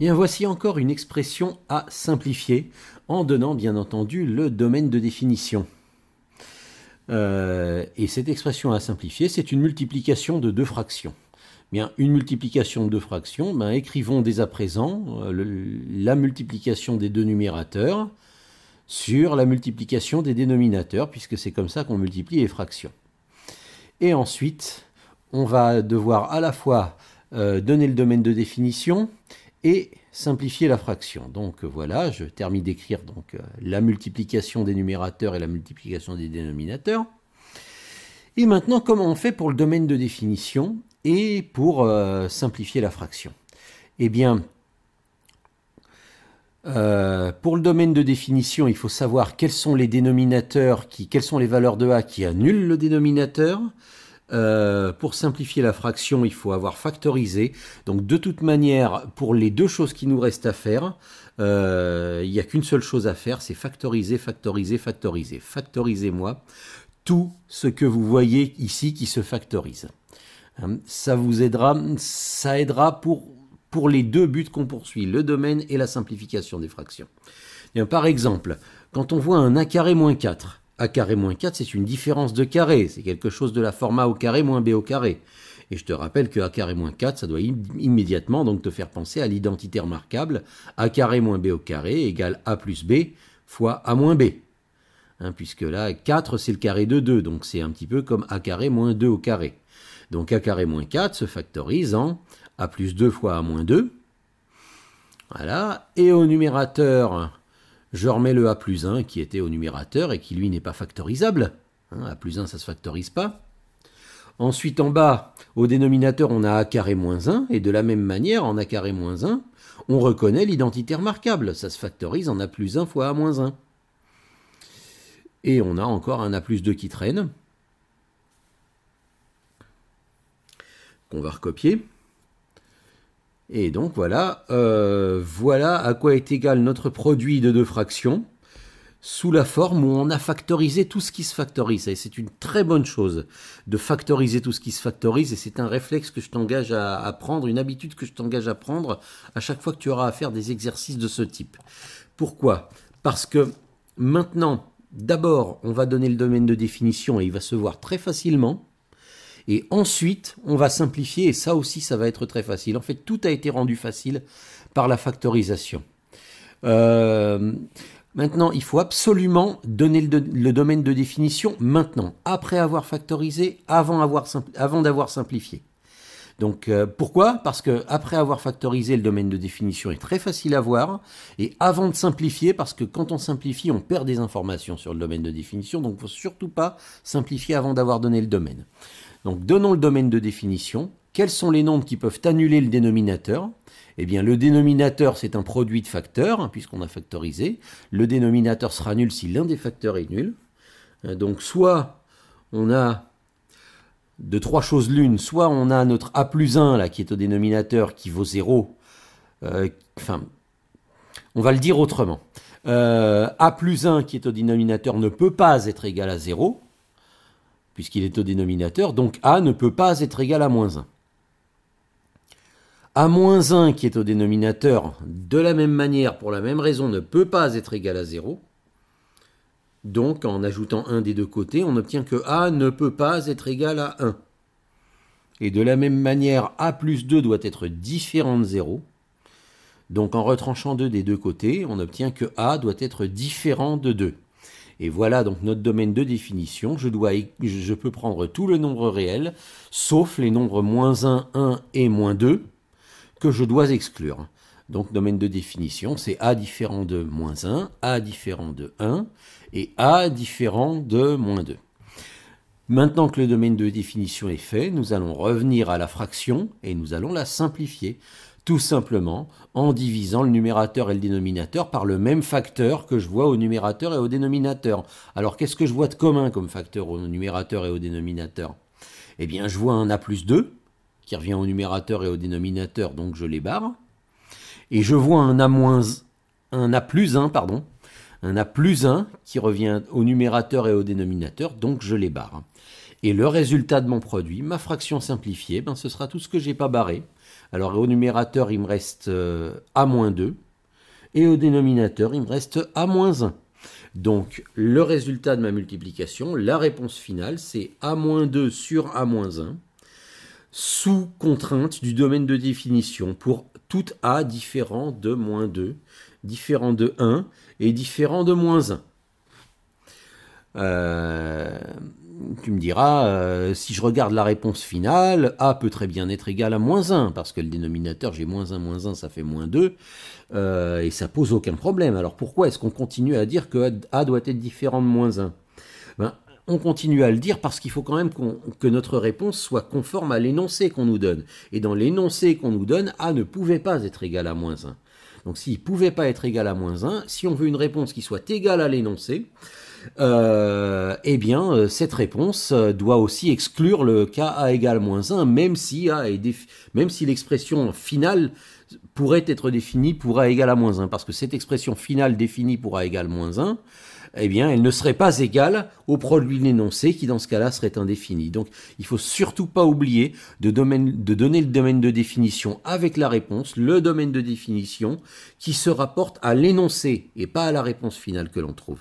voici encore une expression à simplifier en donnant bien entendu le domaine de définition. Euh, et cette expression à simplifier, c'est une multiplication de deux fractions. Bien, une multiplication de deux fractions, ben, écrivons dès à présent euh, la multiplication des deux numérateurs sur la multiplication des dénominateurs, puisque c'est comme ça qu'on multiplie les fractions. Et ensuite, on va devoir à la fois euh, donner le domaine de définition et simplifier la fraction. Donc euh, voilà, je termine d'écrire donc euh, la multiplication des numérateurs et la multiplication des dénominateurs. Et maintenant, comment on fait pour le domaine de définition et pour euh, simplifier la fraction Eh bien, pour le domaine de définition, il faut savoir quels sont les dénominateurs, qui, quelles sont les valeurs de A qui annulent le dénominateur, euh, pour simplifier la fraction, il faut avoir factorisé. Donc de toute manière, pour les deux choses qui nous restent à faire, euh, il n'y a qu'une seule chose à faire, c'est factoriser, factoriser, factoriser. Factorisez-moi tout ce que vous voyez ici qui se factorise. Hein, ça vous aidera, ça aidera pour, pour les deux buts qu'on poursuit, le domaine et la simplification des fractions. par exemple, quand on voit un a carré moins 4, a carré moins 4, c'est une différence de carré. C'est quelque chose de la forme a au carré moins b au carré. Et je te rappelle que a carré moins 4, ça doit immédiatement donc te faire penser à l'identité remarquable a carré moins b au carré égale a plus b fois a moins b. Hein, puisque là, 4, c'est le carré de 2, donc c'est un petit peu comme a carré moins 2 au carré. Donc a carré moins 4 se factorise en a plus 2 fois a moins 2. Voilà. Et au numérateur, je remets le a plus 1 qui était au numérateur et qui lui n'est pas factorisable. a hein, plus 1, ça ne se factorise pas. Ensuite, en bas, au dénominateur, on a a carré moins 1, et de la même manière, en a carré moins 1, on reconnaît l'identité remarquable. Ça se factorise en a plus 1 fois a moins 1. Et on a encore un a plus 2 qui traîne, qu'on va recopier. Et donc voilà, euh, voilà à quoi est égal notre produit de deux fractions sous la forme où on a factorisé tout ce qui se factorise. Et c'est une très bonne chose de factoriser tout ce qui se factorise. Et c'est un réflexe que je t'engage à, à, prendre, une habitude que je t'engage à prendre à chaque fois que tu auras à faire des exercices de ce type. Pourquoi Parce que maintenant, d'abord, on va donner le domaine de définition et il va se voir très facilement. Et ensuite, on va simplifier, et ça aussi, ça va être très facile. En fait, tout a été rendu facile par la factorisation. Euh, maintenant, il faut absolument donner le, domaine de définition maintenant, après avoir factorisé, avant, d'avoir simplifié. Donc euh, pourquoi Parce que avoir factorisé, le domaine de définition est très facile à voir. Et avant de simplifier, parce que quand on simplifie, on perd des informations sur le domaine de définition. Donc il ne faut surtout pas simplifier avant d'avoir donné le domaine. Donc donnons le domaine de définition. Quels sont les nombres qui peuvent annuler le dénominateur eh bien, le dénominateur, c'est un produit de facteurs, hein, puisqu'on a factorisé. Le dénominateur sera nul si l'un des facteurs est nul. Euh, donc, soit on a de trois choses l'une, soit on a notre A plus 1, là, qui est au dénominateur, qui vaut 0. Euh, enfin, on va le dire autrement. Euh, a plus 1, qui est au dénominateur, ne peut pas être égal à 0 puisqu'il est au dénominateur, donc A ne peut pas être égal à moins 1. A moins 1 qui est au dénominateur, de la même manière, pour la même raison, ne peut pas être égal à 0. Donc, en ajoutant 1 des deux côtés, on obtient que A ne peut pas être égal à 1. Et de la même manière, A plus 2 doit être différent de 0. Donc en retranchant 2 des deux côtés, on obtient que A doit être différent de 2. Et voilà donc notre domaine de définition. Je, je peux prendre tout le nombre réel, sauf les nombres moins 1, 1 et moins 2, que je dois exclure. Donc domaine de définition, c'est A différent de moins 1, A différent de 1, et A différent de moins 2. Maintenant que le domaine de définition est fait, nous allons revenir à la fraction et nous allons la simplifier. Tout simplement en divisant le numérateur et le dénominateur par le même facteur que je vois au numérateur et au dénominateur. Alors qu'est-ce que je vois de commun comme facteur au numérateur et au dénominateur Eh bien je vois un A plus 2 qui revient au numérateur et au dénominateur, donc je les barre. Et je vois un A moins, un A plus 1, pardon, un A plus 1 qui revient au numérateur et au dénominateur, donc je les barre. Et le résultat de mon produit, ma fraction simplifiée, ben ce sera tout ce que j'ai pas barré. Alors au numérateur, il me reste euh, A-2 et au dénominateur, il me reste A-1. Donc le résultat de ma multiplication, la réponse finale, c'est A-2 sur A-1 sous contrainte du domaine de définition pour tout A différent de moins 2, différent de 1 et différent de moins 1. Euh, tu me diras, euh, si je regarde la réponse finale, A peut très bien être égal à moins 1, parce que le dénominateur, j'ai moins 1, moins 1, ça fait moins 2, euh, et ça pose aucun problème. Alors pourquoi est-ce qu'on continue à dire que A doit être différent de moins 1 ben, on continue à le dire parce qu'il faut quand même que notre réponse soit conforme à l'énoncé qu'on nous donne. Et dans l'énoncé qu'on nous donne, A ne pouvait pas être égal à moins 1. Donc s'il ne pouvait pas être égal à moins 1, si on veut une réponse qui soit égale à l'énoncé, et euh, eh bien, euh, cette réponse euh, doit aussi exclure le cas a égale moins 1, même si, même si l'expression finale pourrait être définie pour a égale à moins 1, parce que cette expression finale définie pour a égale moins 1, eh bien, elle ne serait pas égale au produit l'énoncé qui, dans ce cas-là, serait indéfini. Donc, il ne faut surtout pas oublier de, donner le domaine de définition avec la réponse, le domaine de définition qui se rapporte à l'énoncé et pas à la réponse finale que l'on trouve.